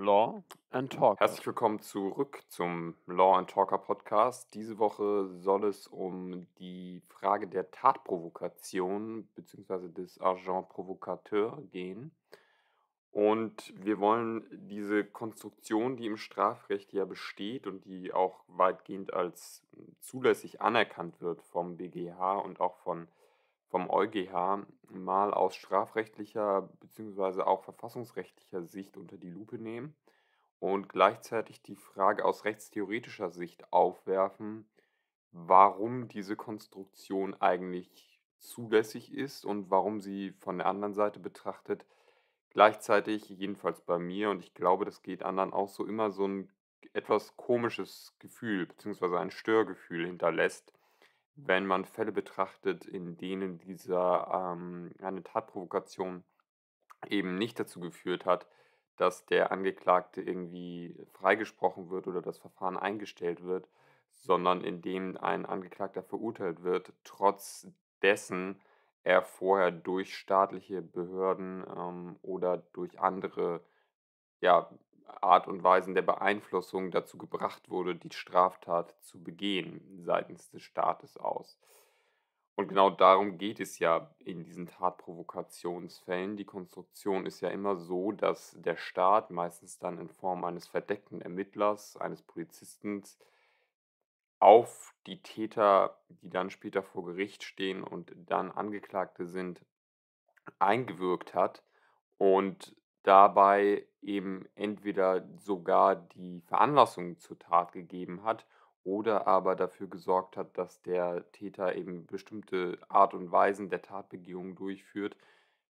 Law and Talker. Herzlich willkommen zurück zum Law and Talker Podcast. Diese Woche soll es um die Frage der Tatprovokation bzw. des Agent Provocateur gehen. Und wir wollen diese Konstruktion, die im Strafrecht ja besteht und die auch weitgehend als zulässig anerkannt wird vom BGH und auch von vom EuGH mal aus strafrechtlicher bzw. auch verfassungsrechtlicher Sicht unter die Lupe nehmen und gleichzeitig die Frage aus rechtstheoretischer Sicht aufwerfen, warum diese Konstruktion eigentlich zulässig ist und warum sie von der anderen Seite betrachtet gleichzeitig, jedenfalls bei mir und ich glaube, das geht anderen auch so, immer so ein etwas komisches Gefühl bzw. ein Störgefühl hinterlässt wenn man Fälle betrachtet, in denen dieser ähm, eine Tatprovokation eben nicht dazu geführt hat, dass der Angeklagte irgendwie freigesprochen wird oder das Verfahren eingestellt wird, sondern in dem ein Angeklagter verurteilt wird, trotz dessen er vorher durch staatliche Behörden ähm, oder durch andere ja, Art und Weisen der Beeinflussung dazu gebracht wurde, die Straftat zu begehen seitens des Staates aus. Und genau darum geht es ja in diesen Tatprovokationsfällen. Die Konstruktion ist ja immer so, dass der Staat meistens dann in Form eines verdeckten Ermittlers, eines Polizisten auf die Täter, die dann später vor Gericht stehen und dann Angeklagte sind, eingewirkt hat und dabei eben entweder sogar die Veranlassung zur Tat gegeben hat oder aber dafür gesorgt hat, dass der Täter eben bestimmte Art und Weisen der Tatbegehung durchführt,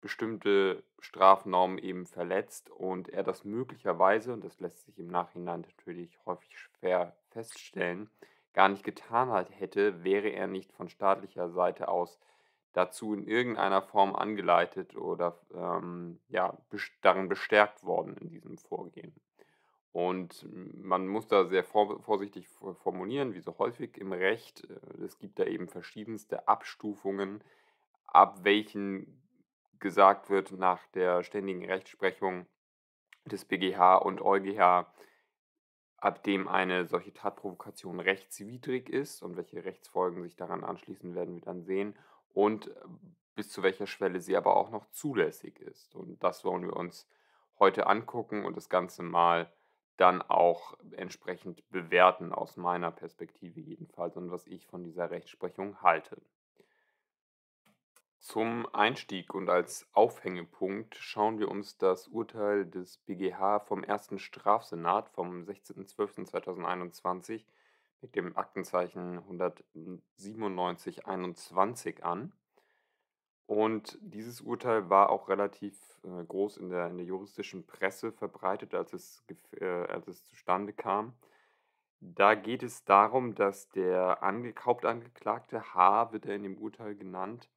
bestimmte Strafnormen eben verletzt und er das möglicherweise, und das lässt sich im Nachhinein natürlich häufig schwer feststellen, gar nicht getan hat, hätte, wäre er nicht von staatlicher Seite aus dazu in irgendeiner Form angeleitet oder ähm, ja, darin bestärkt worden in diesem Vorgehen. Und man muss da sehr vorsichtig formulieren, wie so häufig im Recht. Äh, es gibt da eben verschiedenste Abstufungen, ab welchen gesagt wird nach der ständigen Rechtsprechung des BGH und EuGH, ab dem eine solche Tatprovokation rechtswidrig ist und welche Rechtsfolgen sich daran anschließen, werden wir dann sehen und äh, bis zu welcher Schwelle sie aber auch noch zulässig ist. Und das wollen wir uns heute angucken und das Ganze mal dann auch entsprechend bewerten, aus meiner Perspektive jedenfalls, und was ich von dieser Rechtsprechung halte. Zum Einstieg und als Aufhängepunkt schauen wir uns das Urteil des BGH vom ersten Strafsenat vom 16.12.2021 mit dem Aktenzeichen 19721 an. Und dieses Urteil war auch relativ äh, groß in der, in der juristischen Presse verbreitet, als es, äh, als es zustande kam. Da geht es darum, dass der Ange Hauptangeklagte H, wird er in dem Urteil genannt,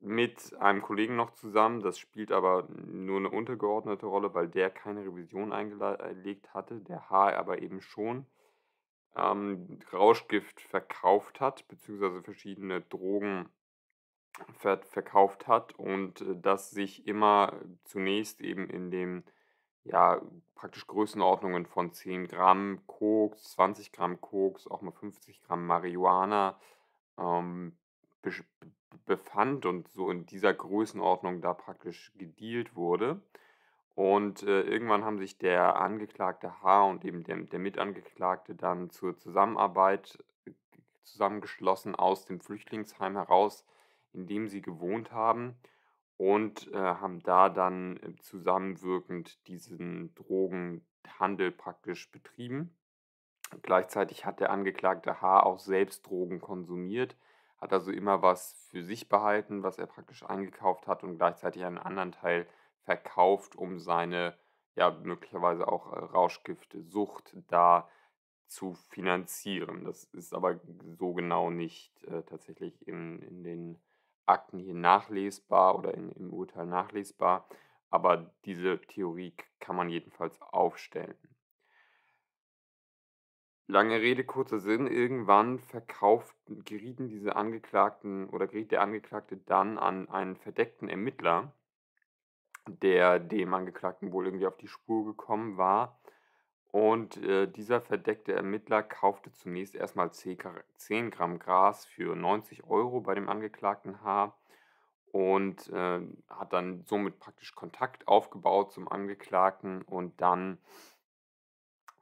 mit einem Kollegen noch zusammen, das spielt aber nur eine untergeordnete Rolle, weil der keine Revision eingelegt äh, hatte, der H aber eben schon, ähm, Rauschgift verkauft hat, beziehungsweise verschiedene Drogen ver verkauft hat und äh, das sich immer zunächst eben in den ja, praktisch Größenordnungen von 10 Gramm Koks, 20 Gramm Koks, auch mal 50 Gramm Marihuana ähm, be befand und so in dieser Größenordnung da praktisch gedealt wurde. Und äh, irgendwann haben sich der Angeklagte H und eben der, der Mitangeklagte dann zur Zusammenarbeit zusammengeschlossen aus dem Flüchtlingsheim heraus, in dem sie gewohnt haben und äh, haben da dann äh, zusammenwirkend diesen Drogenhandel praktisch betrieben. Gleichzeitig hat der Angeklagte H auch selbst Drogen konsumiert, hat also immer was für sich behalten, was er praktisch eingekauft hat und gleichzeitig einen anderen Teil verkauft, um seine ja möglicherweise auch äh, Rauschgiftsucht da zu finanzieren. Das ist aber so genau nicht äh, tatsächlich in, in den Akten hier nachlesbar oder in, im Urteil nachlesbar, aber diese Theorie kann man jedenfalls aufstellen. Lange Rede, kurzer Sinn, irgendwann verkauften, gerieten diese Angeklagten oder geriet der Angeklagte dann an einen verdeckten Ermittler, der dem Angeklagten wohl irgendwie auf die Spur gekommen war. Und äh, dieser verdeckte Ermittler kaufte zunächst erstmal 10 Gramm Gras für 90 Euro bei dem Angeklagten H. Und äh, hat dann somit praktisch Kontakt aufgebaut zum Angeklagten. Und dann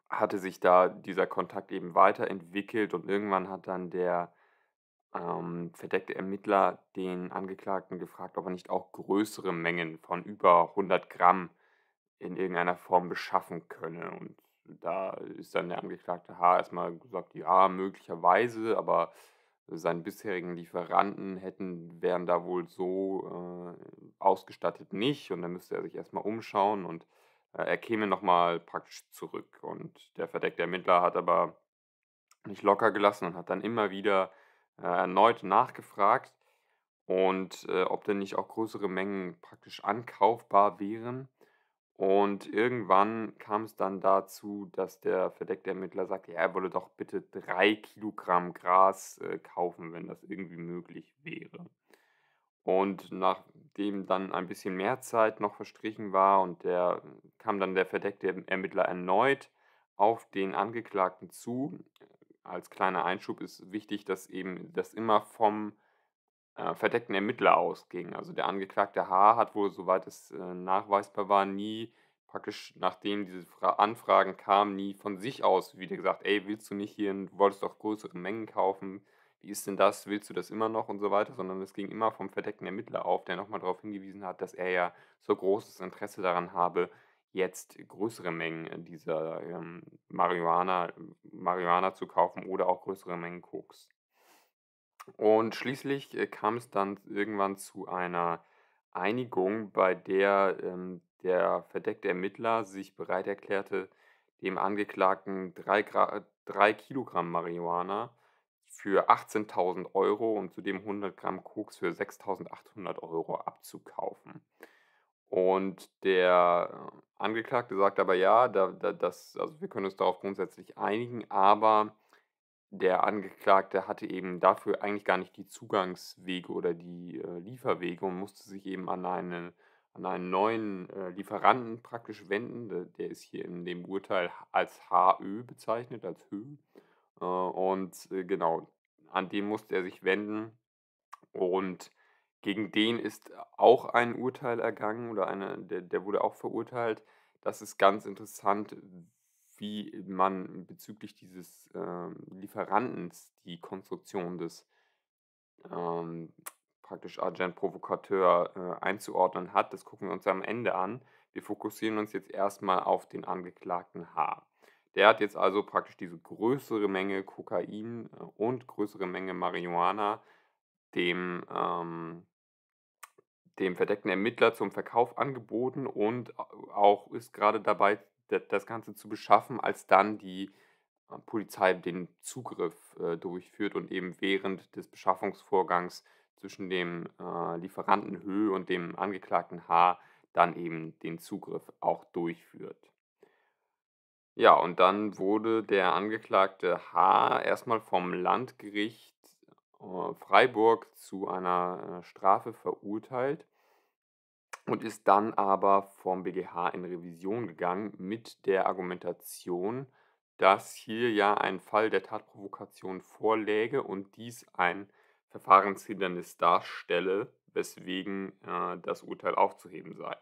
hatte sich da dieser Kontakt eben weiterentwickelt. Und irgendwann hat dann der ähm, verdeckte Ermittler den Angeklagten gefragt, ob er nicht auch größere Mengen von über 100 Gramm in irgendeiner Form beschaffen könne. Und da ist dann der Angeklagte H. erstmal gesagt, ja, möglicherweise, aber seine bisherigen Lieferanten hätten, wären da wohl so äh, ausgestattet nicht und dann müsste er sich erstmal umschauen und äh, er käme nochmal praktisch zurück. Und der verdeckte Ermittler hat aber nicht locker gelassen und hat dann immer wieder erneut nachgefragt und äh, ob denn nicht auch größere Mengen praktisch ankaufbar wären. Und irgendwann kam es dann dazu, dass der verdeckte Ermittler sagte, ja, er wolle doch bitte drei Kilogramm Gras äh, kaufen, wenn das irgendwie möglich wäre. Und nachdem dann ein bisschen mehr Zeit noch verstrichen war und der kam dann der verdeckte Ermittler erneut auf den Angeklagten zu, als kleiner Einschub ist wichtig, dass eben das immer vom äh, verdeckten Ermittler ausging. Also der Angeklagte H. hat wohl, soweit es äh, nachweisbar war, nie praktisch, nachdem diese Fra Anfragen kamen, nie von sich aus wieder gesagt, ey, willst du nicht hier, du wolltest doch größere Mengen kaufen, wie ist denn das, willst du das immer noch und so weiter, sondern es ging immer vom verdeckten Ermittler auf, der nochmal darauf hingewiesen hat, dass er ja so großes Interesse daran habe, jetzt größere Mengen äh, dieser ähm, Marihuana, ähm, Marihuana zu kaufen oder auch größere Mengen Koks. Und schließlich äh, kam es dann irgendwann zu einer Einigung, bei der ähm, der verdeckte Ermittler sich bereit erklärte, dem Angeklagten 3 äh, Kilogramm Marihuana für 18.000 Euro und zudem 100 Gramm Koks für 6.800 Euro abzukaufen. Und der Angeklagte sagt aber ja, da, da, das, also wir können uns darauf grundsätzlich einigen, aber der Angeklagte hatte eben dafür eigentlich gar nicht die Zugangswege oder die äh, Lieferwege und musste sich eben an, eine, an einen neuen äh, Lieferanten praktisch wenden. Der, der, ist hier in dem Urteil als HÖ bezeichnet, als HÖ. Äh, und äh, genau, an den musste er sich wenden und gegen den ist auch ein Urteil ergangen oder eine, der, der wurde auch verurteilt. Das ist ganz interessant, wie man bezüglich dieses äh, Lieferantens die Konstruktion des ähm, praktisch Agent Provocateur äh, einzuordnen hat. Das gucken wir uns am Ende an. Wir fokussieren uns jetzt erstmal auf den Angeklagten H. Der hat jetzt also praktisch diese größere Menge Kokain äh, und größere Menge Marihuana dem ähm, dem verdeckten Ermittler zum Verkauf angeboten und auch ist gerade dabei, das Ganze zu beschaffen, als dann die äh, Polizei den Zugriff äh, durchführt und eben während des Beschaffungsvorgangs zwischen dem äh, Lieferanten Hö und dem Angeklagten H dann eben den Zugriff auch durchführt. Ja, und dann wurde der Angeklagte H erstmal vom Landgericht äh, Freiburg zu einer äh, Strafe verurteilt und ist dann aber vom BGH in Revision gegangen mit der Argumentation, dass hier ja ein Fall der Tatprovokation vorläge und dies ein Verfahrenshindernis darstelle, weswegen äh, das Urteil aufzuheben sei.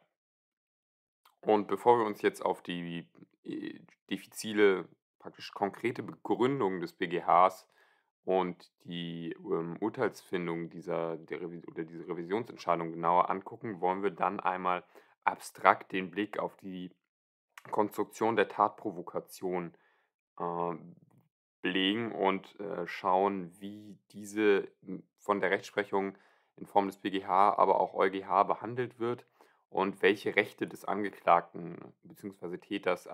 Und bevor wir uns jetzt auf die äh, diffizile, praktisch konkrete Begründung des BGHs und die ähm, Urteilsfindung dieser der Revi oder diese Revisionsentscheidung genauer angucken, wollen wir dann einmal abstrakt den Blick auf die Konstruktion der Tatprovokation äh, legen und äh, schauen, wie diese von der Rechtsprechung in Form des BGH, aber auch EuGH behandelt wird und welche Rechte des Angeklagten bzw. Täters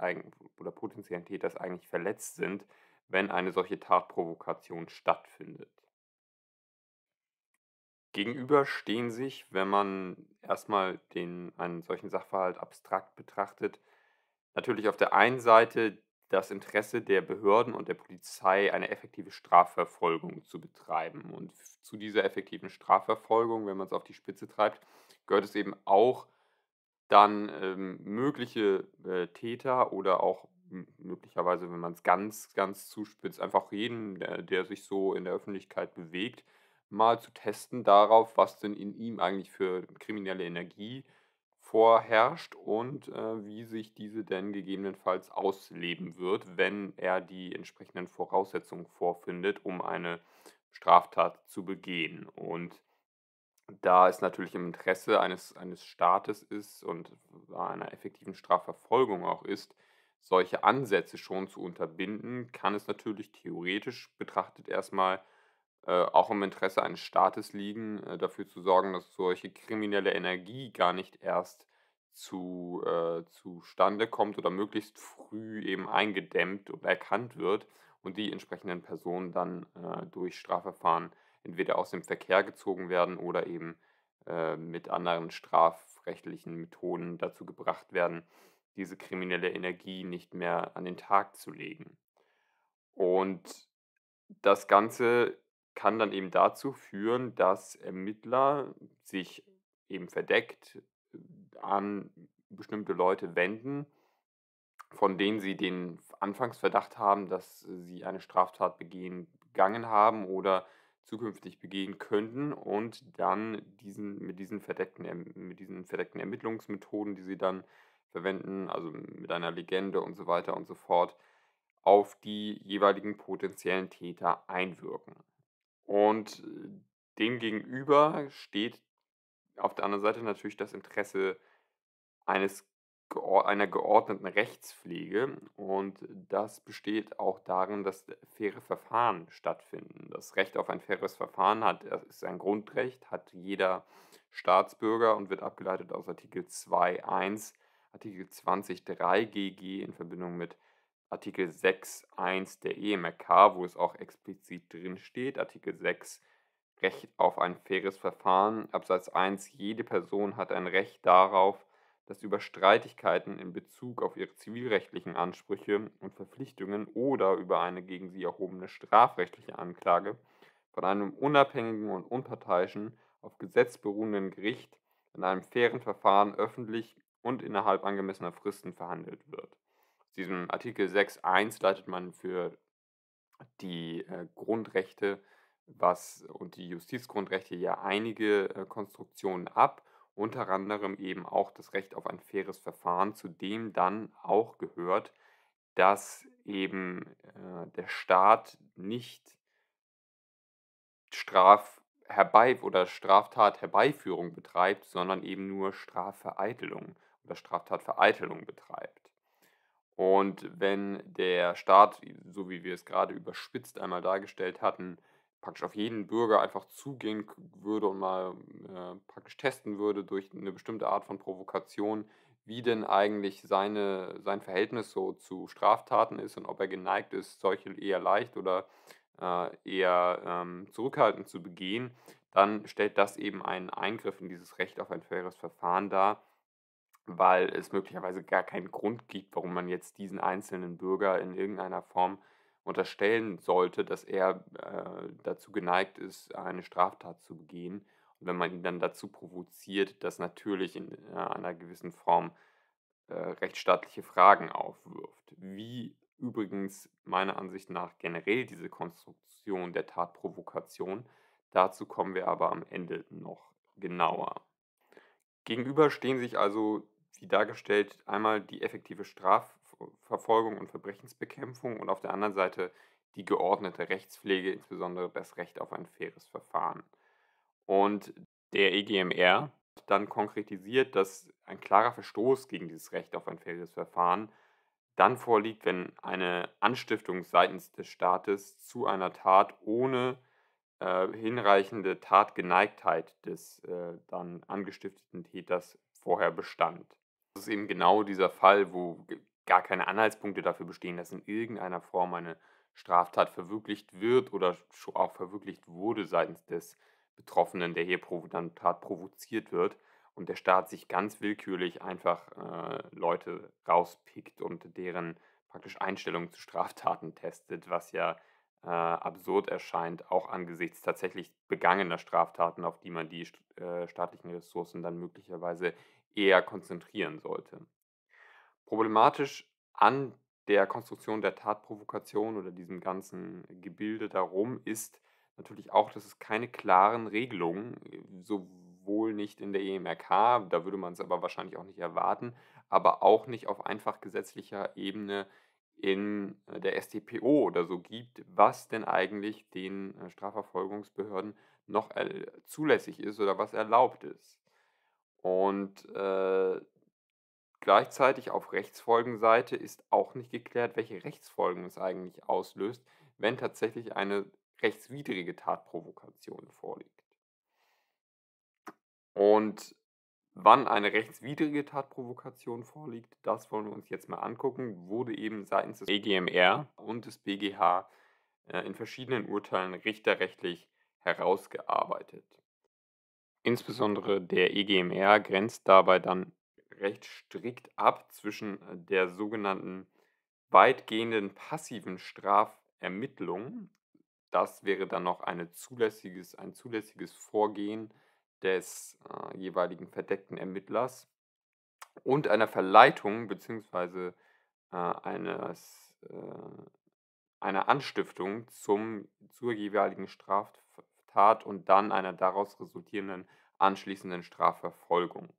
oder potenziellen Täters eigentlich verletzt sind, wenn eine solche Tatprovokation stattfindet. Gegenüber stehen sich, wenn man erstmal den, einen solchen Sachverhalt abstrakt betrachtet, natürlich auf der einen Seite das Interesse der Behörden und der Polizei, eine effektive Strafverfolgung zu betreiben. Und zu dieser effektiven Strafverfolgung, wenn man es auf die Spitze treibt, gehört es eben auch dann ähm, mögliche äh, Täter oder auch möglicherweise, wenn man es ganz, ganz zuspitzt, einfach jeden, der, der, sich so in der Öffentlichkeit bewegt, mal zu testen darauf, was denn in ihm eigentlich für kriminelle Energie vorherrscht und äh, wie sich diese denn gegebenenfalls ausleben wird, wenn er die entsprechenden Voraussetzungen vorfindet, um eine Straftat zu begehen. Und da es natürlich im Interesse eines, eines Staates ist und einer effektiven Strafverfolgung auch ist, solche Ansätze schon zu unterbinden, kann es natürlich theoretisch betrachtet erstmal äh, auch im Interesse eines Staates liegen, äh, dafür zu sorgen, dass solche kriminelle Energie gar nicht erst zu, äh, zustande kommt oder möglichst früh eben eingedämmt und erkannt wird und die entsprechenden Personen dann äh, durch Strafverfahren entweder aus dem Verkehr gezogen werden oder eben äh, mit anderen strafrechtlichen Methoden dazu gebracht werden, diese kriminelle Energie nicht mehr an den Tag zu legen. Und das Ganze kann dann eben dazu führen, dass Ermittler sich eben verdeckt äh, an bestimmte Leute wenden, von denen sie den Anfangsverdacht haben, dass sie eine Straftat begehen, begangen haben oder zukünftig begehen könnten und dann diesen, mit, diesen verdeckten, erm-, mit diesen verdeckten Ermittlungsmethoden, die sie dann verwenden, also mit einer Legende und so weiter und so fort, auf die jeweiligen potenziellen Täter einwirken. Und äh, demgegenüber steht auf der anderen Seite natürlich das Interesse eines, einer geordneten Rechtspflege und das besteht auch darin, dass faire Verfahren stattfinden. Das Recht auf ein faires Verfahren hat, ist ein Grundrecht, hat jeder Staatsbürger und wird abgeleitet aus Artikel 2.1 Artikel 20.3 GG in Verbindung mit Artikel 6.1 der EMRK, wo es auch explizit drin steht, Artikel 6 Recht auf ein faires Verfahren, Absatz 1 jede Person hat ein Recht darauf, dass über Streitigkeiten in Bezug auf ihre zivilrechtlichen Ansprüche und Verpflichtungen oder über eine gegen sie erhobene strafrechtliche Anklage von einem unabhängigen und unparteiischen, auf Gesetz beruhenden Gericht in einem fairen Verfahren öffentlich und innerhalb angemessener Fristen verhandelt wird. Aus diesem Artikel 6.1 leitet man für die äh, Grundrechte was, und die Justizgrundrechte ja einige äh, Konstruktionen ab, unter anderem eben auch das Recht auf ein faires Verfahren, zu dem dann auch gehört, dass eben äh, der Staat nicht Straf herbei oder Straftat Herbeiführung betreibt, sondern eben nur Strafvereitelung oder Straftatvereitelung betreibt. Und wenn der Staat, so wie wir es gerade überspitzt einmal dargestellt hatten, praktisch auf jeden Bürger einfach zugehen würde und mal äh, praktisch testen würde durch eine bestimmte Art von Provokation, wie denn eigentlich seine, sein Verhältnis so zu Straftaten ist und ob er geneigt ist, solche eher leicht oder äh, eher ähm, zurückhaltend zu begehen, dann stellt das eben einen Eingriff in dieses Recht auf ein faires Verfahren dar, weil es möglicherweise gar keinen Grund gibt, warum man jetzt diesen einzelnen Bürger in irgendeiner Form unterstellen sollte, dass er äh, dazu geneigt ist, eine Straftat zu begehen. Und wenn man ihn dann dazu provoziert, dass natürlich in äh, einer gewissen Form äh, rechtsstaatliche Fragen aufwirft. Wie übrigens meiner Ansicht nach generell diese Konstruktion der Tatprovokation, dazu kommen wir aber am Ende noch genauer. Gegenüber stehen sich also wie dargestellt, einmal die effektive Strafverfolgung und Verbrechensbekämpfung und auf der anderen Seite die geordnete Rechtspflege, insbesondere das Recht auf ein faires Verfahren. Und der EGMR hat dann konkretisiert, dass ein klarer Verstoß gegen dieses Recht auf ein faires Verfahren dann vorliegt, wenn eine Anstiftung seitens des Staates zu einer Tat ohne äh, hinreichende Tatgeneigtheit des äh, dann angestifteten Täters vorher bestand ist eben genau dieser Fall, wo gar keine Anhaltspunkte dafür bestehen, dass in irgendeiner Form eine Straftat verwirklicht wird oder auch verwirklicht wurde seitens des Betroffenen, der hier dann Tat provoziert wird und der Staat sich ganz willkürlich einfach äh, Leute rauspickt und deren praktisch Einstellungen zu Straftaten testet, was ja äh, absurd erscheint, auch angesichts tatsächlich begangener Straftaten, auf die man die äh, staatlichen Ressourcen dann möglicherweise eher konzentrieren sollte. Problematisch an der Konstruktion der Tatprovokation oder diesem ganzen Gebilde darum ist natürlich auch, dass es keine klaren Regelungen, äh, sowohl nicht in der EMRK, da würde man es aber wahrscheinlich auch nicht erwarten, aber auch nicht auf einfach gesetzlicher Ebene in äh, der STPO oder so gibt, was denn eigentlich den äh, Strafverfolgungsbehörden noch zulässig ist oder was erlaubt ist. Und äh, gleichzeitig auf Rechtsfolgenseite ist auch nicht geklärt, welche Rechtsfolgen es eigentlich auslöst, wenn tatsächlich eine rechtswidrige Tatprovokation vorliegt. Und wann eine rechtswidrige Tatprovokation vorliegt, das wollen wir uns jetzt mal angucken, wurde eben seitens des EGMR und des BGH äh, in verschiedenen Urteilen richterrechtlich herausgearbeitet. Insbesondere der EGMR grenzt dabei dann recht strikt ab zwischen äh, der sogenannten weitgehenden passiven Strafermittlung. Das wäre dann noch eine zulässiges, ein zulässiges Vorgehen des äh, jeweiligen verdeckten Ermittlers und einer Verleitung bzw. Äh, eines, äh, einer Anstiftung zum, zur jeweiligen Straftat Straftat und dann einer daraus resultierenden anschließenden Strafverfolgung.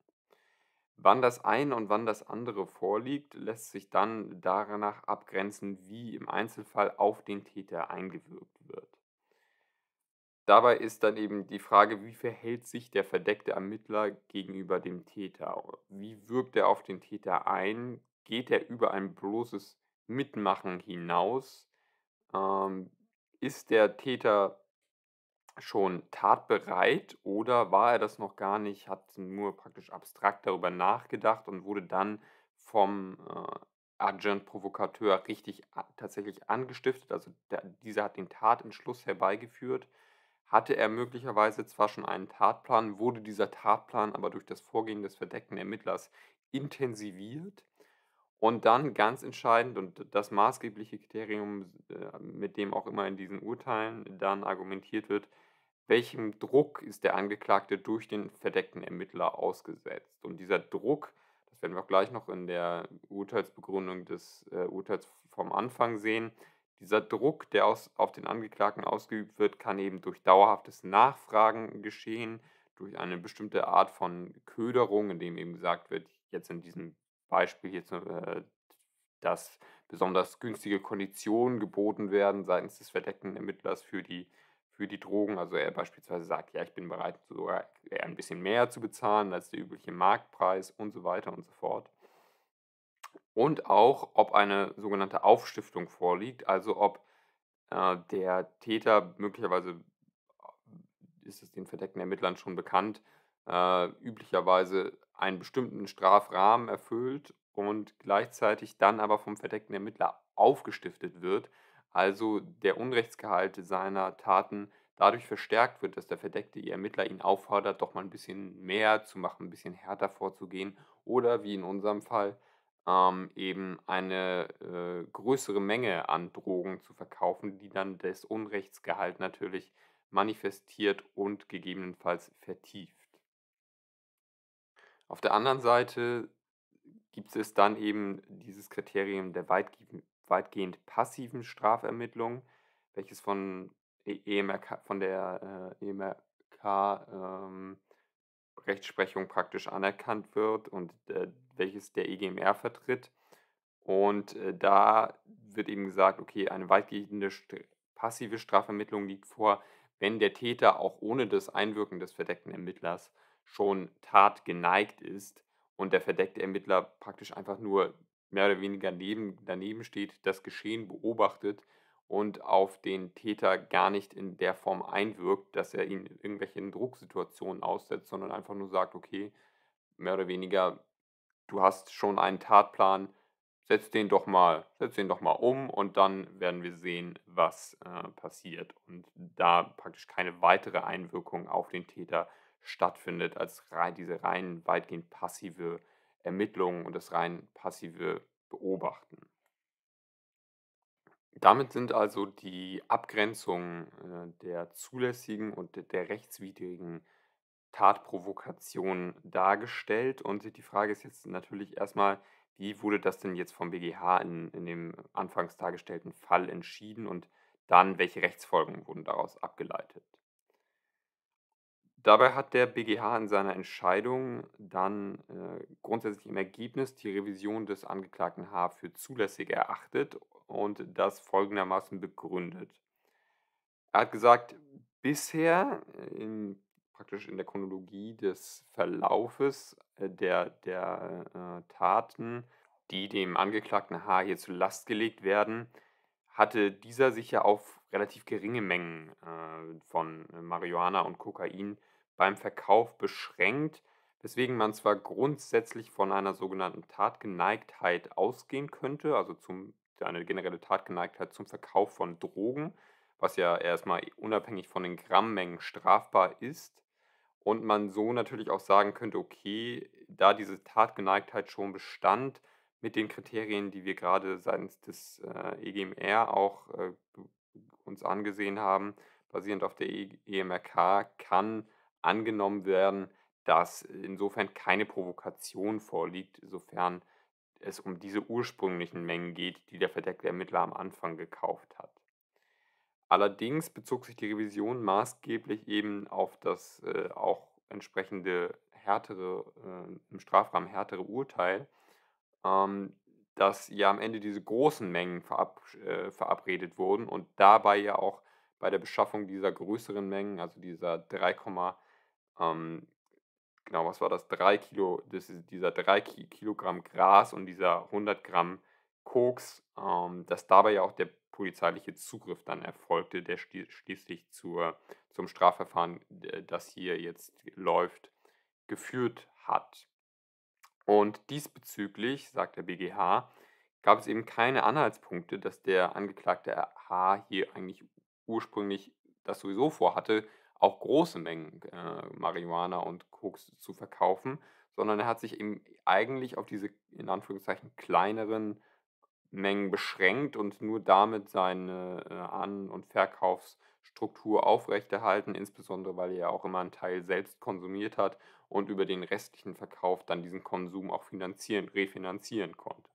Wann das eine und wann das andere vorliegt, lässt sich dann danach abgrenzen, wie im Einzelfall auf den Täter eingewirkt wird. Dabei ist dann eben die Frage, wie verhält sich der verdeckte Ermittler gegenüber dem Täter? Wie wirkt er auf den Täter ein? Geht er über ein bloßes Mitmachen hinaus? Ähm, ist der Täter schon tatbereit oder war er das noch gar nicht, hat nur praktisch abstrakt darüber nachgedacht und wurde dann vom äh, Agent Provocateur richtig tatsächlich angestiftet, also der, dieser hat den Tatentschluss herbeigeführt. Hatte er möglicherweise zwar schon einen Tatplan, wurde dieser Tatplan aber durch das Vorgehen des verdeckten Ermittlers intensiviert. Und dann ganz entscheidend und das maßgebliche Kriterium, äh, mit dem auch immer in diesen Urteilen dann argumentiert wird, welchem Druck ist der Angeklagte durch den verdeckten Ermittler ausgesetzt? Und dieser Druck, das werden wir auch gleich noch in der Urteilsbegründung des äh, Urteils vom Anfang sehen, dieser Druck, der aus, auf den Angeklagten ausgeübt wird, kann eben durch dauerhaftes Nachfragen geschehen, durch eine bestimmte Art von Köderung, indem eben gesagt wird, jetzt in diesem Beispiel jetzt, äh, dass besonders günstige Konditionen geboten werden seitens des verdeckten Ermittlers für die für die Drogen. Also er beispielsweise sagt, ja, ich bin bereit, sogar ein bisschen mehr zu bezahlen als der übliche Marktpreis und so weiter und so fort. Und auch, ob eine sogenannte Aufstiftung vorliegt, also ob äh, der Täter möglicherweise, äh, ist es den verdeckten Ermittlern schon bekannt, äh, üblicherweise einen bestimmten Strafrahmen erfüllt und gleichzeitig dann aber vom verdeckten Ermittler aufgestiftet wird, also der Unrechtsgehalt seiner Taten dadurch verstärkt wird, dass der verdeckte Ermittler ihn auffordert, doch mal ein bisschen mehr zu machen, ein bisschen härter vorzugehen oder wie in unserem Fall ähm, eben eine äh, größere Menge an Drogen zu verkaufen, die dann das Unrechtsgehalt natürlich manifestiert und gegebenenfalls vertieft. Auf der anderen Seite gibt es dann eben dieses Kriterium der weitgehenden weitgehend passiven Strafermittlung, welches von, EMRK, e von der äh, EMRK-Rechtsprechung ähm, praktisch anerkannt wird und äh, welches der EGMR vertritt. Und äh, da wird eben gesagt, okay, eine weitgehende st passive Strafermittlung liegt vor, wenn der Täter auch ohne das Einwirken des verdeckten Ermittlers schon tatgeneigt ist und der verdeckte Ermittler praktisch einfach nur mehr oder weniger neben, daneben steht, das Geschehen beobachtet und auf den Täter gar nicht in der Form einwirkt, dass er ihn irgendwelchen Drucksituationen aussetzt, sondern einfach nur sagt, okay, mehr oder weniger, du hast schon einen Tatplan, setz den doch mal, setz den doch mal um und dann werden wir sehen, was äh, passiert. Und da praktisch keine weitere Einwirkung auf den Täter stattfindet, als rein, diese rein weitgehend passive Ermittlungen und das rein passive Beobachten. Damit sind also die Abgrenzungen äh, der zulässigen und der rechtswidrigen Tatprovokation dargestellt. Und die Frage ist jetzt natürlich erstmal, wie wurde das denn jetzt vom BGH in, in dem anfangs dargestellten Fall entschieden und dann, welche Rechtsfolgen wurden daraus abgeleitet? Dabei hat der BGH in seiner Entscheidung dann äh, grundsätzlich im Ergebnis die Revision des Angeklagten H für zulässig erachtet und das folgendermaßen begründet. Er hat gesagt, bisher äh, in, praktisch in der Chronologie des Verlaufes äh, der, der äh, Taten, die dem Angeklagten H hier zur Last gelegt werden, hatte dieser sich ja auf relativ geringe Mengen äh, von Marihuana und Kokain beim Verkauf beschränkt, weswegen man zwar grundsätzlich von einer sogenannten Tatgeneigtheit ausgehen könnte, also zum, eine generelle Tatgeneigtheit zum Verkauf von Drogen, was ja erstmal unabhängig von den Grammmengen strafbar ist. Und man so natürlich auch sagen könnte, okay, da diese Tatgeneigtheit schon bestand, mit den Kriterien, die wir gerade seitens des äh, EGMR auch äh, uns angesehen haben, basierend auf der EMRK, kann angenommen werden, dass insofern keine Provokation vorliegt, sofern es um diese ursprünglichen Mengen geht, die der verdeckte Ermittler am Anfang gekauft hat. Allerdings bezog sich die Revision maßgeblich eben auf das äh, auch entsprechende härtere, äh, im Strafrahmen härtere Urteil, ähm, dass ja am Ende diese großen Mengen verab, äh, verabredet wurden und dabei ja auch bei der Beschaffung dieser größeren Mengen, also dieser 3,5 ähm, genau, was war das? Drei Kilo, das ist dieser 3 Kilogramm Gras und dieser 100 Gramm Koks, ähm, dass dabei ja auch der polizeiliche Zugriff dann erfolgte, der schließlich zur, zum Strafverfahren, äh, das hier jetzt läuft, geführt hat. Und diesbezüglich, sagt der BGH, gab es eben keine Anhaltspunkte, dass der Angeklagte H hier eigentlich ursprünglich das sowieso vorhatte, auch große Mengen äh, Marihuana und Koks zu verkaufen, sondern er hat sich eben eigentlich auf diese in Anführungszeichen kleineren Mengen beschränkt und nur damit seine äh, An- und Verkaufsstruktur aufrechterhalten, insbesondere weil er ja auch immer einen Teil selbst konsumiert hat und über den restlichen Verkauf dann diesen Konsum auch finanzieren, refinanzieren konnte.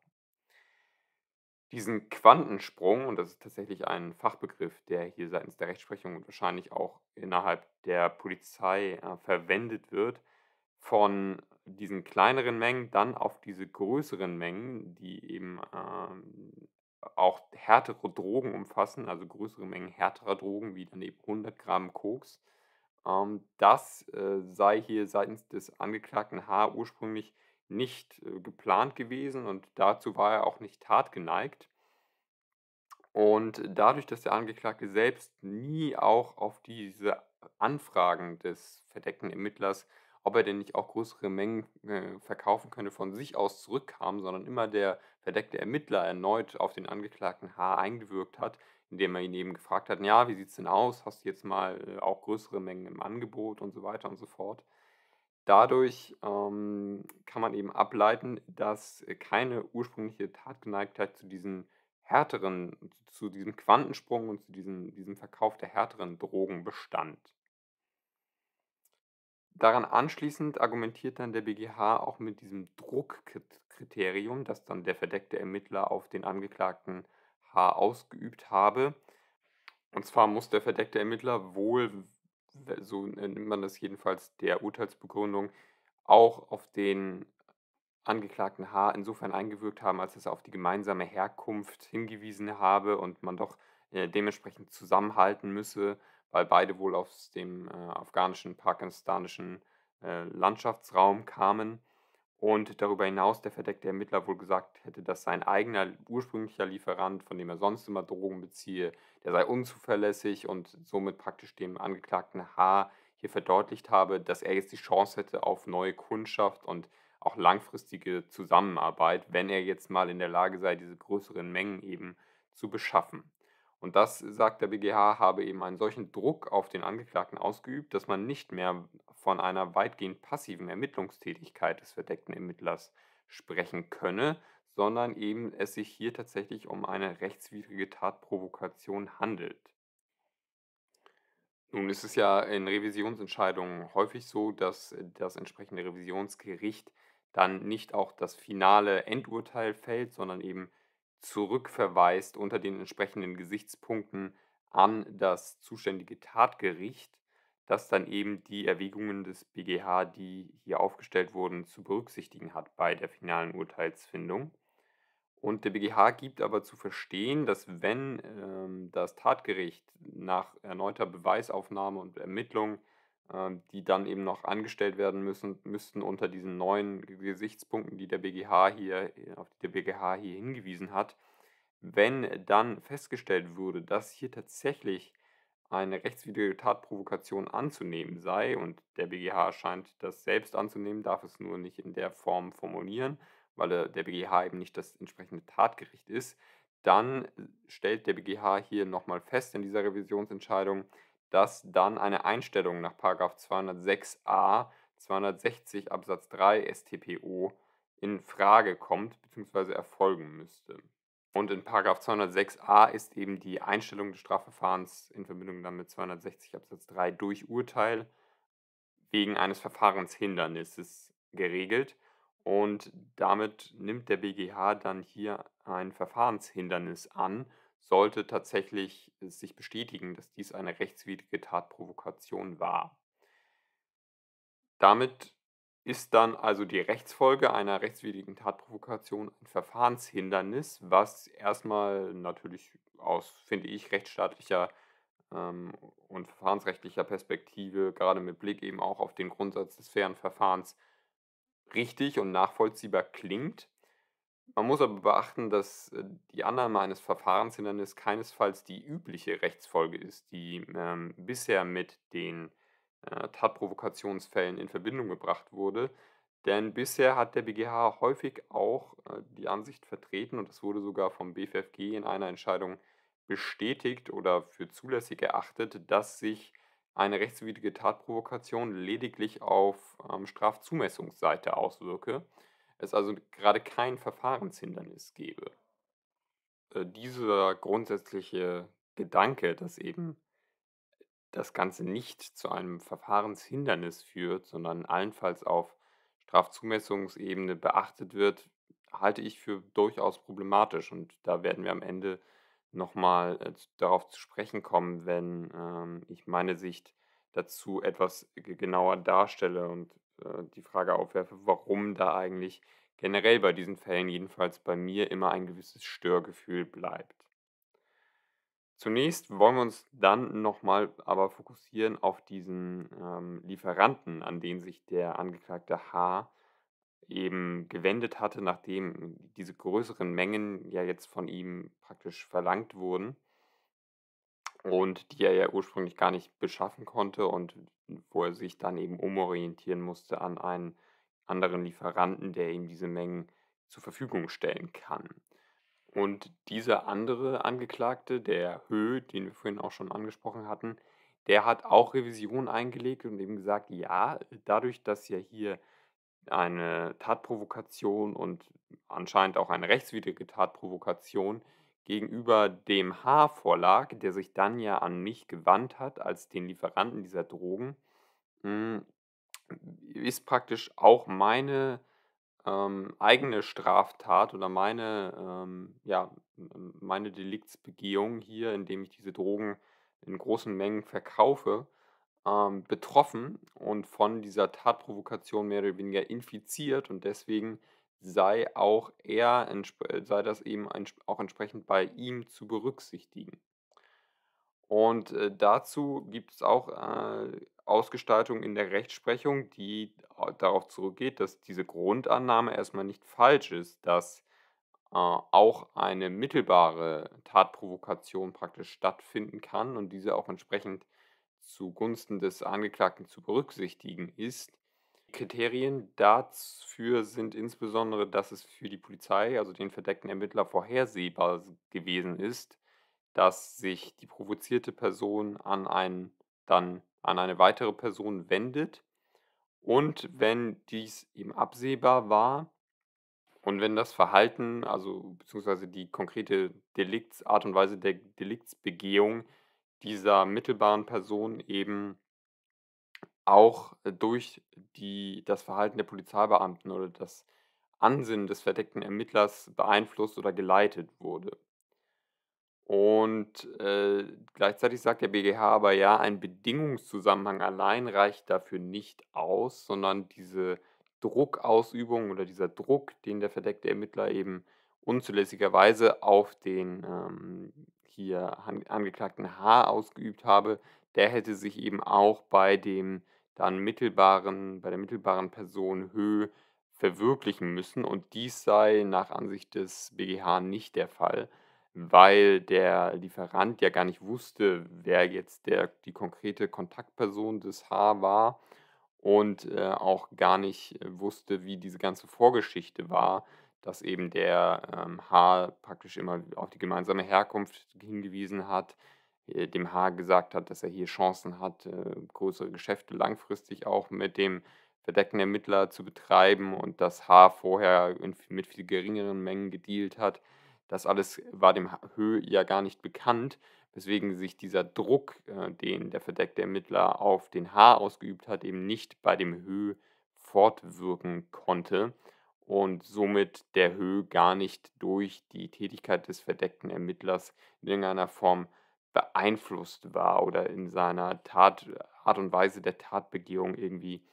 Diesen Quantensprung, und das ist tatsächlich ein Fachbegriff, der hier seitens der Rechtsprechung und wahrscheinlich auch innerhalb der Polizei äh, verwendet wird, von diesen kleineren Mengen dann auf diese größeren Mengen, die eben äh, auch härtere Drogen umfassen, also größere Mengen härterer Drogen wie dann eben 100 Gramm Koks. Ähm, das äh, sei hier seitens des Angeklagten H ursprünglich nicht äh, geplant gewesen und dazu war er auch nicht tatgeneigt. Und dadurch, dass der Angeklagte selbst nie auch auf diese Anfragen des verdeckten Ermittlers, ob er denn nicht auch größere Mengen äh, verkaufen könnte, von sich aus zurückkam, sondern immer der verdeckte Ermittler erneut auf den Angeklagten H eingewirkt hat, indem er ihn eben gefragt hat, ja, wie sieht es denn aus? Hast du jetzt mal äh, auch größere Mengen im Angebot und so weiter und so fort? Dadurch ähm, kann man eben ableiten, dass äh, keine ursprüngliche Tatgeneigtheit zu diesen härteren, zu diesem Quantensprung und zu diesem, diesem Verkauf der härteren Drogen bestand. Daran anschließend argumentiert dann der BGH auch mit diesem Druckkriterium, das dann der verdeckte Ermittler auf den Angeklagten H ausgeübt habe. Und zwar muss der verdeckte Ermittler wohl so nennt man das jedenfalls der Urteilsbegründung, auch auf den Angeklagten H. insofern eingewirkt haben, als dass er auf die gemeinsame Herkunft hingewiesen habe und man doch äh, dementsprechend zusammenhalten müsse, weil beide wohl aus dem äh, afghanischen, pakistanischen äh, Landschaftsraum kamen. Und darüber hinaus der verdeckte Ermittler wohl gesagt hätte, dass sein eigener ursprünglicher Lieferant, von dem er sonst immer Drogen beziehe, der sei unzuverlässig und somit praktisch dem Angeklagten H. hier verdeutlicht habe, dass er jetzt die Chance hätte auf neue Kundschaft und auch langfristige Zusammenarbeit, wenn er jetzt mal in der Lage sei, diese größeren Mengen eben zu beschaffen. Und das, sagt der BGH, habe eben einen solchen Druck auf den Angeklagten ausgeübt, dass man nicht mehr von einer weitgehend passiven Ermittlungstätigkeit des verdeckten Ermittlers sprechen könne, sondern eben es sich hier tatsächlich um eine rechtswidrige Tatprovokation handelt. Nun ist es ja in Revisionsentscheidungen häufig so, dass das entsprechende Revisionsgericht dann nicht auch das finale Endurteil fällt, sondern eben zurückverweist unter den entsprechenden Gesichtspunkten an das zuständige Tatgericht, das dann eben die Erwägungen des BGH, die hier aufgestellt wurden, zu berücksichtigen hat bei der finalen Urteilsfindung. Und der BGH gibt aber zu verstehen, dass wenn ähm, das Tatgericht nach erneuter Beweisaufnahme und Ermittlung ähm, die dann eben noch angestellt werden müssen, müssten unter diesen neuen Gesichtspunkten, die der BGH hier, äh, auf die der BGH hier hingewiesen hat. Wenn dann festgestellt würde, dass hier tatsächlich eine rechtswidrige Tatprovokation anzunehmen sei, und der BGH scheint das selbst anzunehmen, darf es nur nicht in der Form formulieren, weil äh, der BGH eben nicht das entsprechende Tatgericht ist, dann äh, stellt der BGH hier nochmal fest in dieser Revisionsentscheidung, dass dann eine Einstellung nach 206a 260 Absatz 3 StPO in Frage kommt bzw. erfolgen müsste. Und in 206a ist eben die Einstellung des Strafverfahrens in Verbindung mit 260 Absatz 3 durch Urteil wegen eines Verfahrenshindernisses geregelt. Und damit nimmt der BGH dann hier ein Verfahrenshindernis an sollte tatsächlich sich bestätigen, dass dies eine rechtswidrige Tatprovokation war. Damit ist dann also die Rechtsfolge einer rechtswidrigen Tatprovokation ein Verfahrenshindernis, was erstmal natürlich aus, finde ich, rechtsstaatlicher ähm, und verfahrensrechtlicher Perspektive, gerade mit Blick eben auch auf den Grundsatz des fairen Verfahrens, richtig und nachvollziehbar klingt. Man muss aber beachten, dass äh, die Annahme eines Verfahrenshindernisses keinesfalls die übliche Rechtsfolge ist, die ähm, bisher mit den äh, Tatprovokationsfällen in Verbindung gebracht wurde. Denn bisher hat der BGH häufig auch äh, die Ansicht vertreten, und das wurde sogar vom BFFG in einer Entscheidung bestätigt oder für zulässig erachtet, dass sich eine rechtswidrige Tatprovokation lediglich auf ähm, Strafzumessungsseite auswirke es also gerade kein Verfahrenshindernis gäbe. Äh, dieser grundsätzliche Gedanke, dass eben das Ganze nicht zu einem Verfahrenshindernis führt, sondern allenfalls auf Strafzumessungsebene beachtet wird, halte ich für durchaus problematisch. Und da werden wir am Ende nochmal äh, darauf zu sprechen kommen, wenn ähm, ich meine Sicht dazu etwas genauer darstelle und äh, die Frage aufwerfe, warum da eigentlich generell bei diesen Fällen, jedenfalls bei mir, immer ein gewisses Störgefühl bleibt. Zunächst wollen wir uns dann nochmal aber fokussieren auf diesen ähm, Lieferanten, an den sich der Angeklagte H eben gewendet hatte, nachdem diese größeren Mengen ja jetzt von ihm praktisch verlangt wurden und die er ja ursprünglich gar nicht beschaffen konnte und wo er sich dann eben umorientieren musste an einen anderen Lieferanten, der ihm diese Mengen zur Verfügung stellen kann. Und dieser andere Angeklagte, der Höhe, den wir vorhin auch schon angesprochen hatten, der hat auch Revision eingelegt und eben gesagt, ja, dadurch, dass ja hier eine Tatprovokation und anscheinend auch eine rechtswidrige Tatprovokation gegenüber dem H-Verlag, der sich dann ja an mich gewandt hat als den Lieferanten dieser Drogen, mm, ist praktisch auch meine ähm, eigene Straftat oder meine, ähm, ja, meine Deliktsbegehung hier, indem ich diese Drogen in großen Mengen verkaufe, ähm, betroffen und von dieser Tatprovokation mehr oder weniger infiziert und deswegen sei auch er, äh, sei das eben auch entsprechend bei ihm zu berücksichtigen. Und äh, dazu gibt es auch äh, Ausgestaltung in der Rechtsprechung, die darauf zurückgeht, dass diese Grundannahme erstmal nicht falsch ist, dass äh, auch eine mittelbare Tatprovokation praktisch stattfinden kann und diese auch entsprechend zugunsten des Angeklagten zu berücksichtigen ist. Kriterien dafür sind insbesondere, dass es für die Polizei, also den verdeckten Ermittler, vorhersehbar gewesen ist, dass sich die provozierte Person an einen, dann an eine weitere Person wendet. Und wenn dies eben absehbar war und wenn das Verhalten, also beziehungsweise die konkrete Deliktsart und Weise der Deliktsbegehung dieser mittelbaren Person eben auch äh, durch die, das Verhalten der Polizeibeamten oder das Ansinnen des verdeckten Ermittlers beeinflusst oder geleitet wurde. Und äh, gleichzeitig sagt der BGH aber ja, ein Bedingungszusammenhang allein reicht dafür nicht aus, sondern diese Druckausübung oder dieser Druck, den der verdeckte Ermittler eben unzulässigerweise auf den ähm, hier Angeklagten H ausgeübt habe, der hätte sich eben auch bei dem dann mittelbaren, bei der mittelbaren Person Hö verwirklichen müssen und dies sei nach Ansicht des BGH nicht der Fall, weil der Lieferant ja gar nicht wusste, wer jetzt der, die konkrete Kontaktperson des H war und äh, auch gar nicht äh, wusste, wie diese ganze Vorgeschichte war, dass eben der ähm, H praktisch immer auf die gemeinsame Herkunft hingewiesen hat, äh, dem Haar gesagt hat, dass er hier Chancen hat, äh, größere Geschäfte langfristig auch mit dem verdeckten Ermittler zu betreiben und dass Haar vorher in, mit viel geringeren Mengen gedealt hat. Das alles war dem Hö ja gar nicht bekannt, weswegen sich dieser Druck, äh, den der verdeckte Ermittler auf den Haar ausgeübt hat, eben nicht bei dem Hö fortwirken konnte und somit der Hö gar nicht durch die Tätigkeit des verdeckten Ermittlers in irgendeiner Form beeinflusst war oder in seiner Tat, Art und Weise der Tatbegehung irgendwie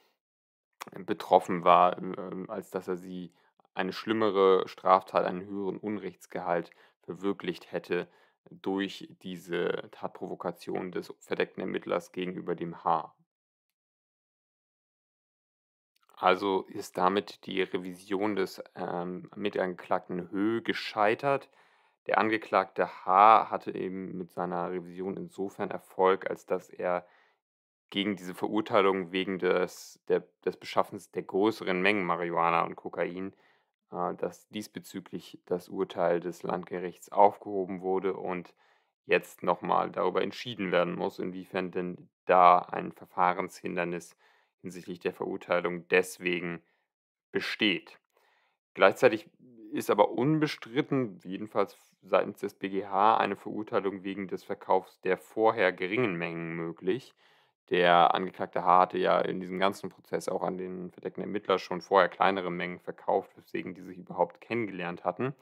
äh, betroffen war, ähm, als dass er sie eine schlimmere Straftat, einen höheren Unrechtsgehalt verwirklicht hätte durch diese Tatprovokation des verdeckten Ermittlers gegenüber dem H. Also ist damit die Revision des ähm, Mitangeklagten Höh gescheitert. Der Angeklagte H. hatte eben mit seiner Revision insofern Erfolg, als dass er gegen diese Verurteilung wegen des, der, des Beschaffens der größeren Mengen Marihuana und Kokain, äh, dass diesbezüglich das Urteil des Landgerichts aufgehoben wurde und jetzt nochmal darüber entschieden werden muss, inwiefern denn da ein Verfahrenshindernis hinsichtlich der Verurteilung deswegen besteht. Gleichzeitig ist aber unbestritten, jedenfalls seitens des BGH, eine Verurteilung wegen des Verkaufs der vorher geringen Mengen möglich. Der Angeklagte H. hatte ja in diesem ganzen Prozess auch an den verdeckten Ermittler schon vorher kleinere Mengen verkauft, weswegen die sich überhaupt kennengelernt hatten.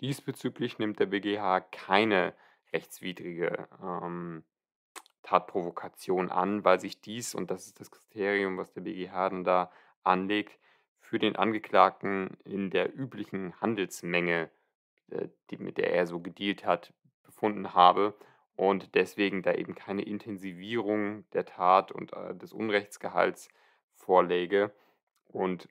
Diesbezüglich nimmt der BGH keine rechtswidrige ähm, Tatprovokation an, weil sich dies, und das ist das Kriterium, was der BGH dann da anlegt, für den Angeklagten in der üblichen Handelsmenge, äh, mit der er so gedealt hat, befunden habe und deswegen da eben keine Intensivierung der Tat und äh, des Unrechtsgehalts vorläge und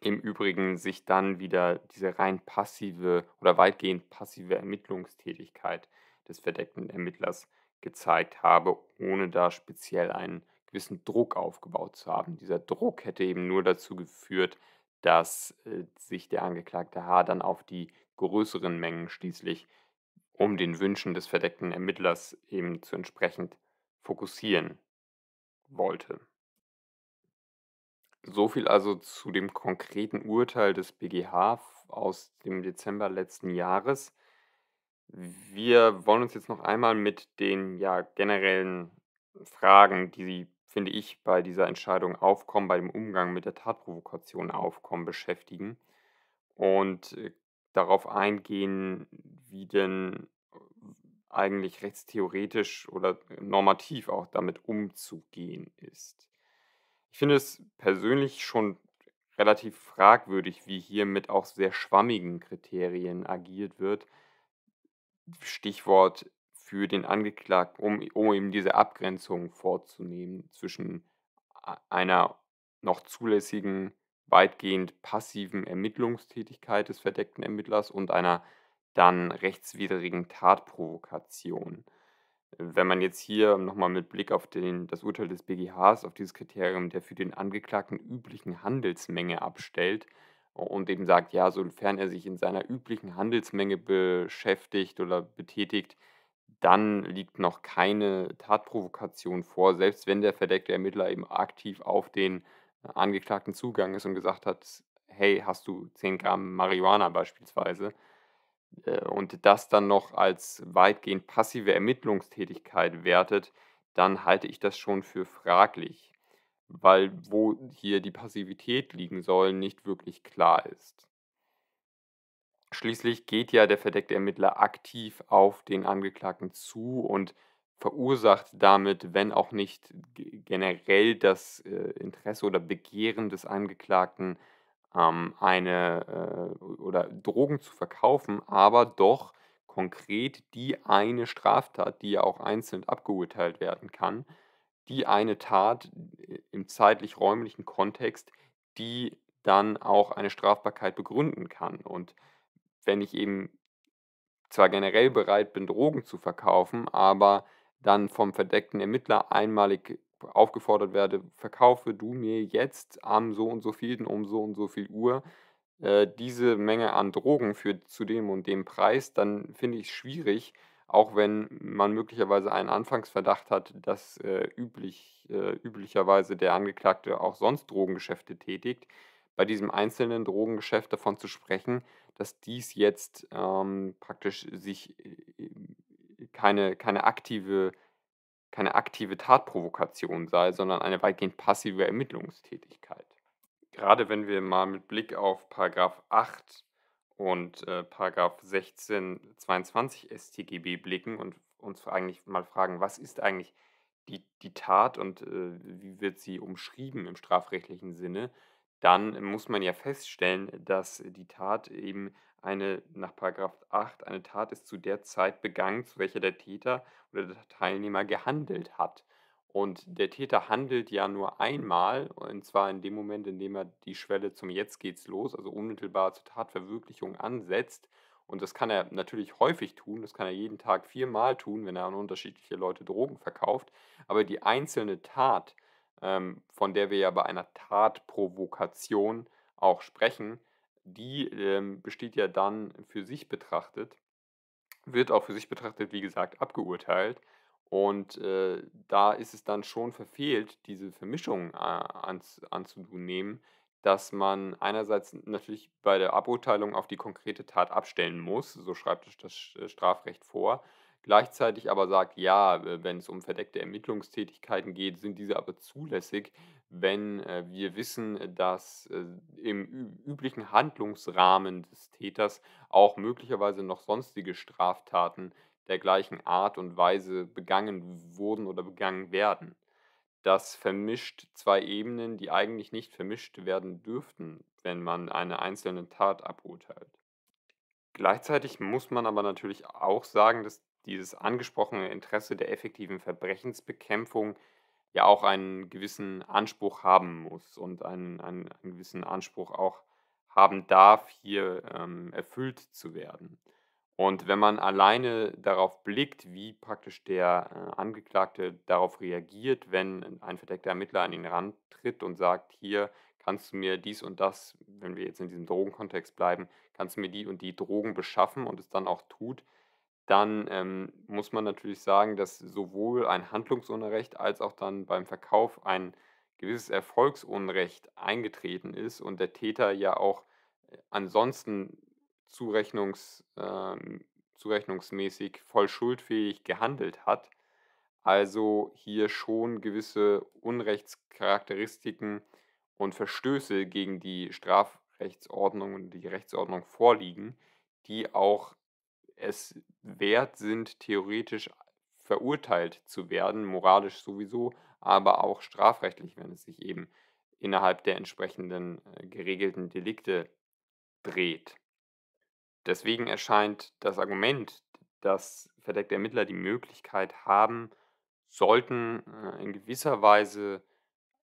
im Übrigen sich dann wieder diese rein passive oder weitgehend passive Ermittlungstätigkeit des verdeckten Ermittlers gezeigt habe, ohne da speziell einen gewissen Druck aufgebaut zu haben. Dieser Druck hätte eben nur dazu geführt, dass äh, sich der Angeklagte H. dann auf die größeren Mengen schließlich, um den Wünschen des verdeckten Ermittlers eben zu entsprechend fokussieren wollte. So viel also zu dem konkreten Urteil des BGH aus dem Dezember letzten Jahres. Wir wollen uns jetzt noch einmal mit den ja, generellen Fragen, die finde ich, bei dieser Entscheidung aufkommen, bei dem Umgang mit der Tatprovokation aufkommen beschäftigen und äh, darauf eingehen, wie denn äh, eigentlich rechtstheoretisch oder äh, normativ auch damit umzugehen ist. Ich finde es persönlich schon relativ fragwürdig, wie hier mit auch sehr schwammigen Kriterien agiert wird. Stichwort für den Angeklagten, um, um eben diese Abgrenzung vorzunehmen zwischen einer noch zulässigen, weitgehend passiven Ermittlungstätigkeit des verdeckten Ermittlers und einer dann rechtswidrigen Tatprovokation. Wenn man jetzt hier nochmal mit Blick auf den, das Urteil des BGHs, auf dieses Kriterium der für den Angeklagten üblichen Handelsmenge abstellt und eben sagt, ja, sofern er sich in seiner üblichen Handelsmenge beschäftigt oder betätigt, dann liegt noch keine Tatprovokation vor, selbst wenn der verdeckte Ermittler eben aktiv auf den äh, Angeklagten Zugang ist und gesagt hat, hey, hast du 10 Gramm Marihuana beispielsweise? Äh, und das dann noch als weitgehend passive Ermittlungstätigkeit wertet, dann halte ich das schon für fraglich, weil wo hier die Passivität liegen soll, nicht wirklich klar ist. Schließlich geht ja der verdeckte Ermittler aktiv auf den Angeklagten zu und verursacht damit, wenn auch nicht generell das äh, Interesse oder Begehren des Angeklagten, ähm, eine äh, oder Drogen zu verkaufen, aber doch konkret die eine Straftat, die ja auch einzeln abgeurteilt werden kann, die eine Tat äh, im zeitlich-räumlichen Kontext, die dann auch eine Strafbarkeit begründen kann. Und wenn ich eben zwar generell bereit bin, Drogen zu verkaufen, aber dann vom verdeckten Ermittler einmalig aufgefordert werde, verkaufe du mir jetzt am so und so vielen um so und so viel Uhr äh, diese Menge an Drogen für zu dem und dem Preis, dann finde ich es schwierig, auch wenn man möglicherweise einen Anfangsverdacht hat, dass äh, üblich, äh, üblicherweise der Angeklagte auch sonst Drogengeschäfte tätigt, bei diesem einzelnen Drogengeschäft davon zu sprechen, dass dies jetzt ähm, praktisch sich äh, äh, keine, keine, aktive, keine aktive Tatprovokation sei, sondern eine weitgehend passive Ermittlungstätigkeit. Gerade wenn wir mal mit Blick auf Paragraph 8 und äh, Paragraph 16, 22 StGB blicken und uns eigentlich mal fragen, was ist eigentlich die, die Tat und äh, wie wird sie umschrieben im strafrechtlichen Sinne, dann muss man ja feststellen, dass die Tat eben eine nach 8 eine Tat ist zu der Zeit begangen, zu welcher der Täter oder der Teilnehmer gehandelt hat. Und der Täter handelt ja nur einmal, und zwar in dem Moment, in dem er die Schwelle zum Jetzt geht's los, also unmittelbar zur Tatverwirklichung ansetzt. Und das kann er natürlich häufig tun, das kann er jeden Tag viermal tun, wenn er an unterschiedliche Leute Drogen verkauft. Aber die einzelne Tat, ähm, von der wir ja bei einer Tatprovokation auch sprechen, die ähm, besteht ja dann für sich betrachtet, wird auch für sich betrachtet, wie gesagt, abgeurteilt. Und äh, da ist es dann schon verfehlt, diese Vermischung äh, ans, anzunehmen, dass man einerseits natürlich bei der Aburteilung auf die konkrete Tat abstellen muss, so schreibt es das äh, Strafrecht vor, gleichzeitig aber sagt, ja, wenn es um verdeckte Ermittlungstätigkeiten geht, sind diese aber zulässig, wenn äh, wir wissen, dass äh, im üblichen Handlungsrahmen des Täters auch möglicherweise noch sonstige Straftaten der gleichen Art und Weise begangen wurden oder begangen werden. Das vermischt zwei Ebenen, die eigentlich nicht vermischt werden dürften, wenn man eine einzelne Tat aburteilt. Gleichzeitig muss man aber natürlich auch sagen, dass dieses angesprochene Interesse der effektiven Verbrechensbekämpfung ja auch einen gewissen Anspruch haben muss und einen, einen, einen gewissen Anspruch auch haben darf, hier ähm, erfüllt zu werden. Und wenn man alleine darauf blickt, wie praktisch der äh, Angeklagte darauf reagiert, wenn ein verdeckter Ermittler an ihn rantritt und sagt, hier kannst du mir dies und das, wenn wir jetzt in diesem Drogenkontext bleiben, kannst du mir die und die Drogen beschaffen und es dann auch tut, dann ähm, muss man natürlich sagen, dass sowohl ein Handlungsunrecht als auch dann beim Verkauf ein gewisses Erfolgsunrecht eingetreten ist und der Täter ja auch äh, ansonsten zurechnungs, äh, zurechnungsmäßig voll schuldfähig gehandelt hat. Also hier schon gewisse Unrechtscharakteristiken und Verstöße gegen die Strafrechtsordnung und die Rechtsordnung vorliegen, die auch es wert sind, theoretisch verurteilt zu werden, moralisch sowieso, aber auch strafrechtlich, wenn es sich eben innerhalb der entsprechenden äh, geregelten Delikte dreht. Deswegen erscheint das Argument, dass verdeckte Ermittler die Möglichkeit haben sollten, äh, in gewisser Weise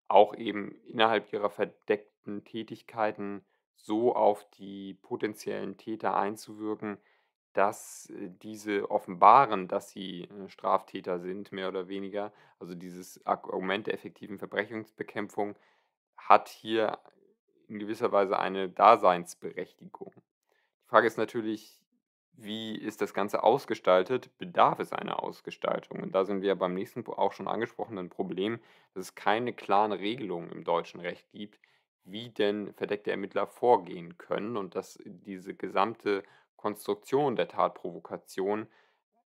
auch eben innerhalb ihrer verdeckten Tätigkeiten so auf die potenziellen Täter einzuwirken, dass äh, diese offenbaren, dass sie äh, Straftäter sind, mehr oder weniger. Also dieses Argument der effektiven Verbrechungsbekämpfung, hat hier in gewisser Weise eine Daseinsberechtigung. Die Frage ist natürlich, wie ist das Ganze ausgestaltet? Bedarf es einer Ausgestaltung? Und da sind wir beim nächsten auch schon angesprochenen Problem, dass es keine klaren Regelungen im deutschen Recht gibt, wie denn verdeckte Ermittler vorgehen können und dass diese gesamte Konstruktion der Tatprovokation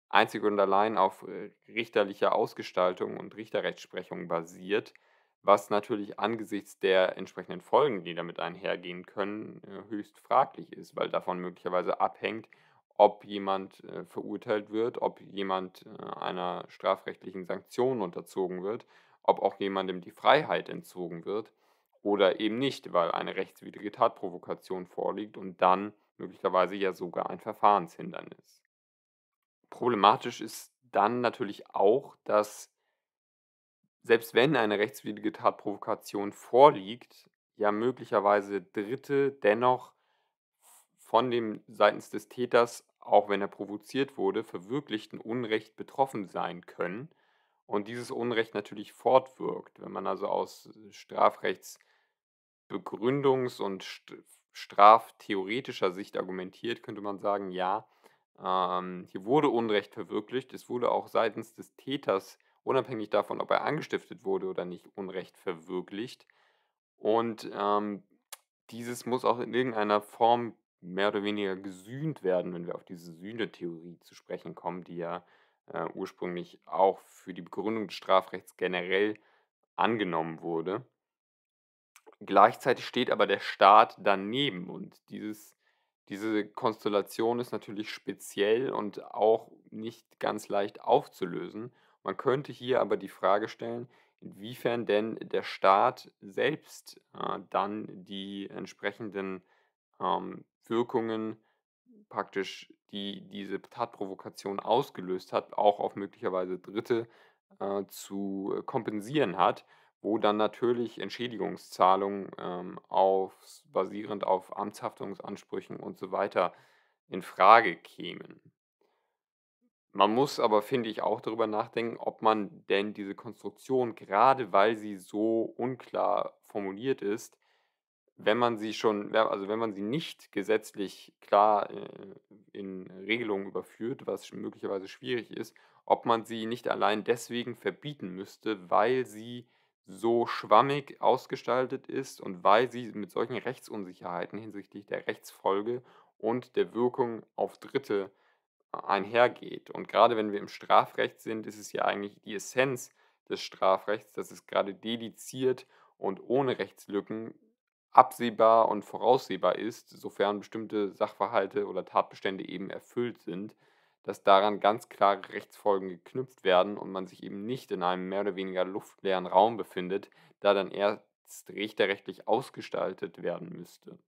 einzig und allein auf äh, richterlicher Ausgestaltung und Richterrechtsprechung basiert, was natürlich angesichts der entsprechenden Folgen, die damit einhergehen können, äh, höchst fraglich ist, weil davon möglicherweise abhängt, ob jemand äh, verurteilt wird, ob jemand einer strafrechtlichen Sanktion unterzogen wird, ob auch jemandem die Freiheit entzogen wird oder eben nicht, weil eine rechtswidrige Tatprovokation vorliegt und dann möglicherweise ja sogar ein Verfahrenshindernis. Problematisch ist dann natürlich auch, dass selbst wenn eine rechtswidrige Tatprovokation vorliegt, ja möglicherweise Dritte dennoch von dem seitens des Täters, auch wenn er provoziert wurde, verwirklichten Unrecht betroffen sein können und dieses Unrecht natürlich fortwirkt. Wenn man also aus Strafrechtsbegründungs- Begründungs- und straftheoretischer Sicht argumentiert, könnte man sagen, ja, ähm, hier wurde Unrecht verwirklicht, es wurde auch seitens des Täters, unabhängig davon, ob er angestiftet wurde oder nicht, Unrecht verwirklicht. Und ähm, dieses muss auch in irgendeiner Form mehr oder weniger gesühnt werden, wenn wir auf diese Sühnetheorie zu sprechen kommen, die ja äh, ursprünglich auch für die Begründung des Strafrechts generell angenommen wurde. Gleichzeitig steht aber der Staat daneben und dieses, diese Konstellation ist natürlich speziell und auch nicht ganz leicht aufzulösen. Man könnte hier aber die Frage stellen, inwiefern denn der Staat selbst äh, dann die entsprechenden ähm, Wirkungen praktisch, die diese Tatprovokation ausgelöst hat, auch auf möglicherweise Dritte äh, zu äh, kompensieren hat wo dann natürlich Entschädigungszahlungen ähm, auf, basierend auf Amtshaftungsansprüchen und so weiter in Frage kämen. Man muss aber, finde ich, auch darüber nachdenken, ob man denn diese Konstruktion, gerade weil sie so unklar formuliert ist, wenn man sie schon, also wenn man sie nicht gesetzlich klar äh, in Regelungen überführt, was möglicherweise schwierig ist, ob man sie nicht allein deswegen verbieten müsste, weil sie so schwammig ausgestaltet ist und weil sie mit solchen Rechtsunsicherheiten hinsichtlich der Rechtsfolge und der Wirkung auf Dritte äh, einhergeht. Und gerade wenn wir im Strafrecht sind, ist es ja eigentlich die Essenz des Strafrechts, dass es gerade dediziert und ohne Rechtslücken absehbar und voraussehbar ist, sofern bestimmte Sachverhalte oder Tatbestände eben erfüllt sind dass daran ganz klare Rechtsfolgen geknüpft werden und man sich eben nicht in einem mehr oder weniger luftleeren Raum befindet, da dann erst richterrechtlich ausgestaltet werden müsste.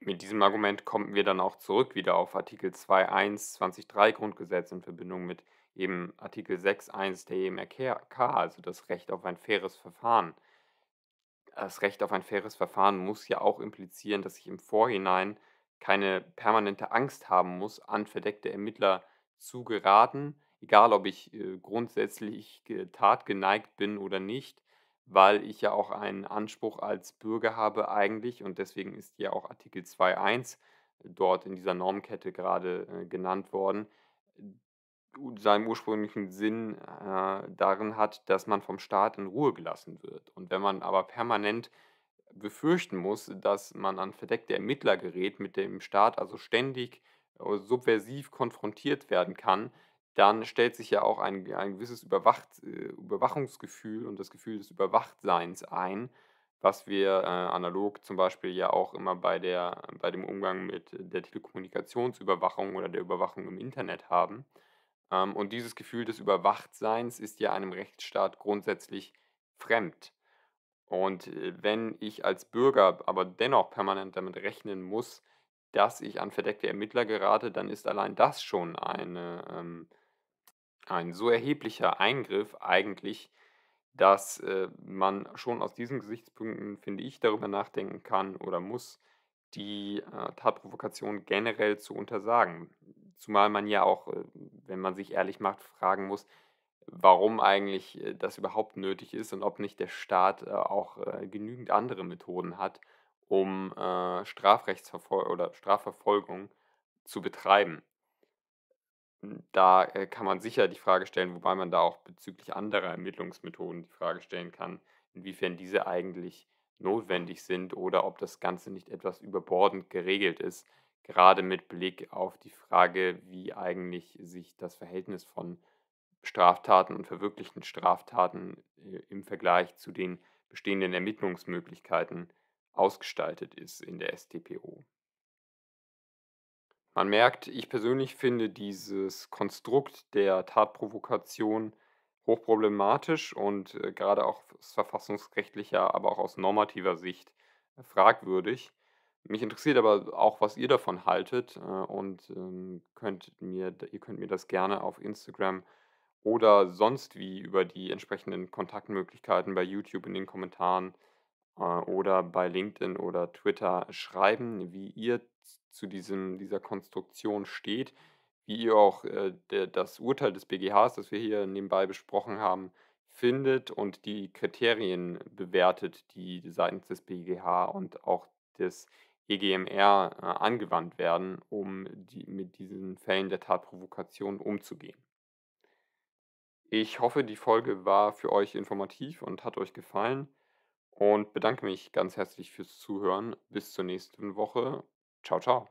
Mit diesem Argument kommen wir dann auch zurück wieder auf Artikel 2.1 23 Grundgesetz in Verbindung mit eben Artikel 6.1 der EMRK, also das Recht auf ein faires Verfahren. Das Recht auf ein faires Verfahren muss ja auch implizieren, dass ich im Vorhinein keine permanente Angst haben muss, an verdeckte Ermittler zu geraten, egal ob ich äh, grundsätzlich tatgeneigt bin oder nicht, weil ich ja auch einen Anspruch als Bürger habe eigentlich und deswegen ist ja auch Artikel 2.1 äh, dort in dieser Normkette gerade äh, genannt worden, seinen ursprünglichen Sinn darin hat, dass man vom Staat in Ruhe gelassen wird. Und wenn man aber permanent befürchten muss, dass man an verdeckte Ermittler gerät, mit dem Staat also ständig äh, subversiv konfrontiert werden kann, dann stellt sich ja auch ein, ein gewisses Überwacht, äh, Überwachungsgefühl und das Gefühl des Überwachtseins ein, was wir äh, analog zum Beispiel ja auch immer bei, der, bei dem Umgang mit der Telekommunikationsüberwachung oder der Überwachung im Internet haben. Ähm, und dieses Gefühl des Überwachtseins ist ja einem Rechtsstaat grundsätzlich fremd. Und äh, wenn ich als Bürger aber dennoch permanent damit rechnen muss, dass ich an verdeckte Ermittler gerate, dann ist allein das schon eine, ähm, ein so erheblicher Eingriff eigentlich, dass äh, man schon aus diesen Gesichtspunkten, finde ich, darüber nachdenken kann oder muss, die äh, Tatprovokation generell zu untersagen. Zumal man ja auch, äh, wenn man sich ehrlich macht, fragen muss, warum eigentlich äh, das überhaupt nötig ist und ob nicht der Staat äh, auch äh, genügend andere Methoden hat, um Strafrechtsverfol oder Strafverfolgung zu betreiben. Hm, da kann man sicher die Frage stellen, wobei man da auch bezüglich anderer Ermittlungsmethoden die Frage stellen kann, inwiefern diese eigentlich notwendig sind oder ob das Ganze nicht etwas überbordend geregelt ist, gerade mit Blick auf die Frage, wie eigentlich sich das Verhältnis von Straftaten und verwirklichten Straftaten äh, im Vergleich zu den bestehenden Ermittlungsmöglichkeiten ausgestaltet ist in der STPO. Man merkt, ich persönlich finde dieses Konstrukt der Tatprovokation hochproblematisch und äh, gerade auch aus verfassungsrechtlicher, aber auch aus normativer Sicht äh, fragwürdig. Mich interessiert aber auch, was ihr davon haltet und ähm, könnt mir, ihr könnt mir das gerne auf Instagram oder sonst wie über die entsprechenden Kontaktmöglichkeiten bei YouTube in den Kommentaren äh, oder bei LinkedIn oder Twitter schreiben, wie ihr zu diesem, dieser Konstruktion steht, wie ihr auch äh, der, das Urteil des BGHs, das wir hier nebenbei besprochen haben, findet und die Kriterien bewertet, die seitens des BGH und auch des EGMR äh, angewandt werden, um die, mit diesen Fällen der Tatprovokation umzugehen. Ich hoffe, die Folge war für euch informativ und hat euch gefallen und bedanke mich ganz herzlich fürs Zuhören. Bis zur nächsten Woche. Ciao, ciao.